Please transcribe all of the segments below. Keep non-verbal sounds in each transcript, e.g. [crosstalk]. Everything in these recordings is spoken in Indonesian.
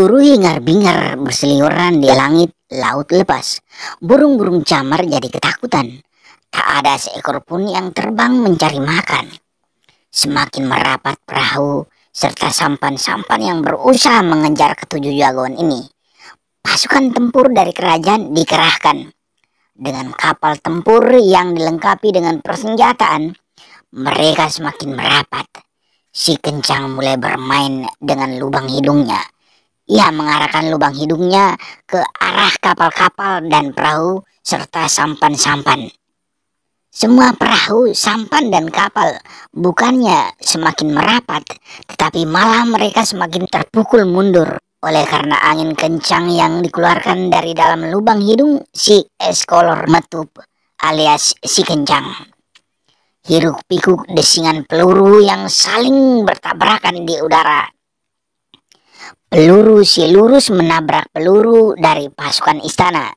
Peluru hingar-bingar berseliuran di langit laut lepas. Burung-burung camar jadi ketakutan. Tak ada seekor pun yang terbang mencari makan. Semakin merapat perahu serta sampan-sampan yang berusaha mengejar ketujuh jagoan ini. Pasukan tempur dari kerajaan dikerahkan. Dengan kapal tempur yang dilengkapi dengan persenjataan, mereka semakin merapat. Si kencang mulai bermain dengan lubang hidungnya ia mengarahkan lubang hidungnya ke arah kapal-kapal dan perahu serta sampan-sampan. Semua perahu, sampan, dan kapal bukannya semakin merapat, tetapi malah mereka semakin terpukul mundur. Oleh karena angin kencang yang dikeluarkan dari dalam lubang hidung si eskolor metup alias si kencang. Hiruk pikuk desingan peluru yang saling bertabrakan di udara peluru si lurus menabrak peluru dari pasukan istana.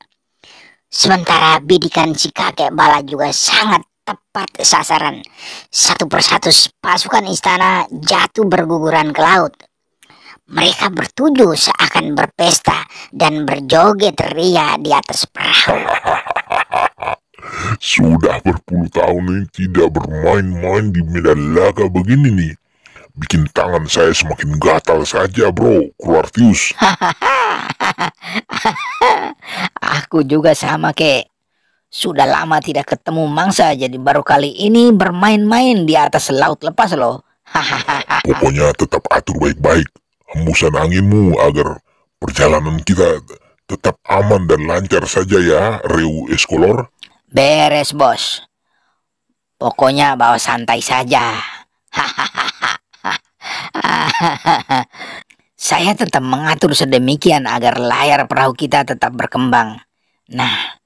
Sementara bidikan si kakek bala juga sangat tepat sasaran. Satu persatu pasukan istana jatuh berguguran ke laut. Mereka bertuju seakan berpesta dan berjoget ria di atas perahu. Sudah berpuluh tahun ini tidak bermain-main di medan laga begini nih bikin tangan saya semakin gatal saja, bro, Quartius. [laughs] Aku juga sama, kek. Sudah lama tidak ketemu mangsa, jadi baru kali ini bermain-main di atas laut lepas loh. [laughs] Pokoknya tetap atur baik-baik hembusan anginmu agar perjalanan kita tetap aman dan lancar saja ya, Reu Eskolor. Beres, bos. Pokoknya bawa santai saja. [laughs] Saya tetap mengatur sedemikian agar layar perahu kita tetap berkembang. Nah,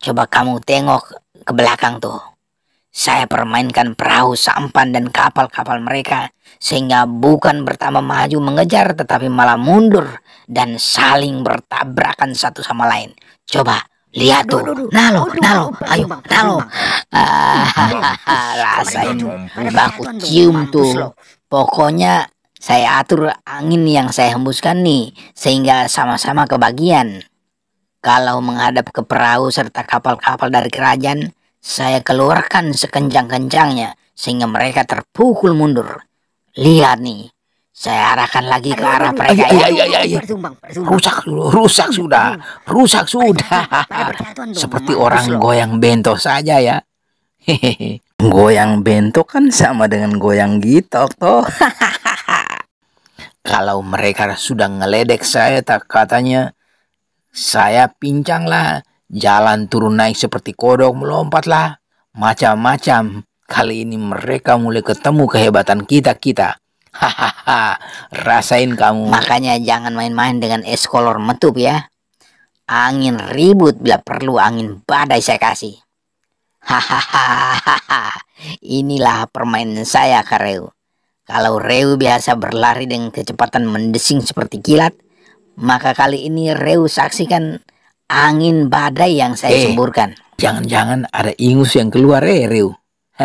coba kamu tengok ke belakang tuh. Saya permainkan perahu sampan dan kapal-kapal mereka sehingga bukan bertambah maju mengejar tetapi malah mundur dan saling bertabrakan satu sama lain. Coba lihat tuh. Nalo, nalo, ayo, nalo. Ah, rasain, baku cium tuh. Pokoknya saya atur angin yang saya hembuskan nih, sehingga sama-sama kebagian. Kalau menghadap ke perahu serta kapal-kapal dari kerajaan, saya keluarkan sekencang-kencangnya sehingga mereka terpukul mundur. Lihat nih, saya arahkan lagi ke arah mereka. Ya ya iya, iya. iya. Rusak rusak sudah, rusak sudah. Seperti orang goyang bento saja ya. Hehehe. Goyang bento kan sama dengan goyang gitok toh. [laughs] Kalau mereka sudah ngeledek saya, tak katanya, saya pincanglah, jalan turun naik seperti kodok melompatlah, macam-macam. Kali ini mereka mulai ketemu kehebatan kita-kita. Hahaha, rasain kamu. Makanya jangan main-main dengan es kolor metup ya. Angin ribut bila perlu angin badai saya kasih. Hahaha, inilah permainan saya Kareu. Kalau Reu biasa berlari dengan kecepatan mendesing seperti kilat, maka kali ini Reu saksikan angin badai yang saya eh, semburkan. Jangan-jangan ada ingus yang keluar eh Reu. [laughs]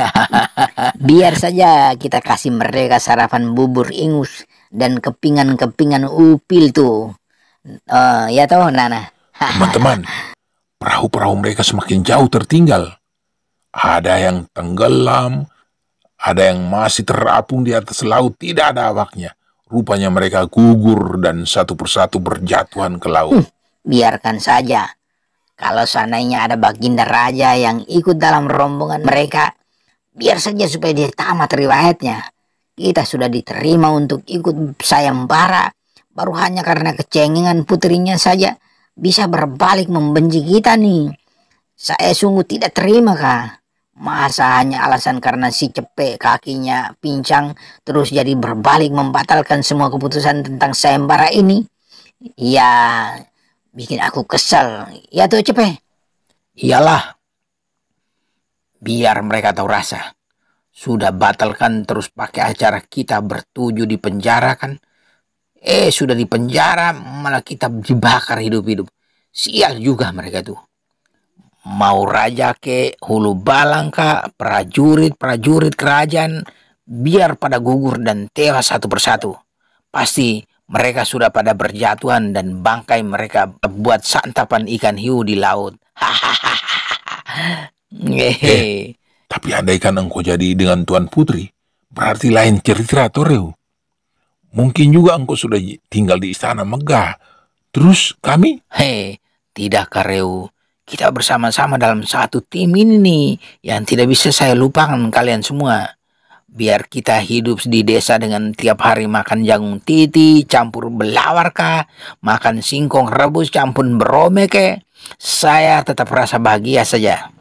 Biar saja kita kasih mereka sarapan bubur ingus dan kepingan-kepingan upil tuh. Uh, ya toh Nana. [laughs] Teman-teman, perahu-perahu mereka semakin jauh tertinggal. Ada yang tenggelam, ada yang masih terapung di atas laut, tidak ada awaknya. Rupanya mereka gugur dan satu persatu berjatuhan ke laut. Hmm, biarkan saja. Kalau seandainya ada baginda raja yang ikut dalam rombongan mereka, biar saja supaya dia tamat riwayatnya. Kita sudah diterima untuk ikut sayembara, baru hanya karena kecengengan putrinya saja bisa berbalik membenci kita nih. Saya sungguh tidak terima, Kak. Masa hanya alasan karena si cepek kakinya pincang terus jadi berbalik membatalkan semua keputusan tentang sayembara ini? Ya, bikin aku kesel. Ya tuh cepek. Iyalah. Biar mereka tahu rasa. Sudah batalkan terus pakai acara kita bertuju di penjara kan? Eh, sudah di penjara malah kita dibakar hidup-hidup. Sial juga mereka tuh mau raja ke hulu balang ka prajurit-prajurit kerajaan biar pada gugur dan tewas satu persatu. Pasti mereka sudah pada berjatuhan dan bangkai mereka buat santapan ikan hiu di laut. eh, tapi andaikan engkau jadi dengan Tuan Putri, berarti lain cerita Toreu. Mungkin juga engkau sudah tinggal di istana megah. Terus kami? Hei, tidak Kareu. Kita bersama-sama dalam satu tim ini nih yang tidak bisa saya lupakan kalian semua. Biar kita hidup di desa dengan tiap hari makan jagung titi, campur belawar makan singkong rebus campur beromeke kek. Saya tetap rasa bahagia saja.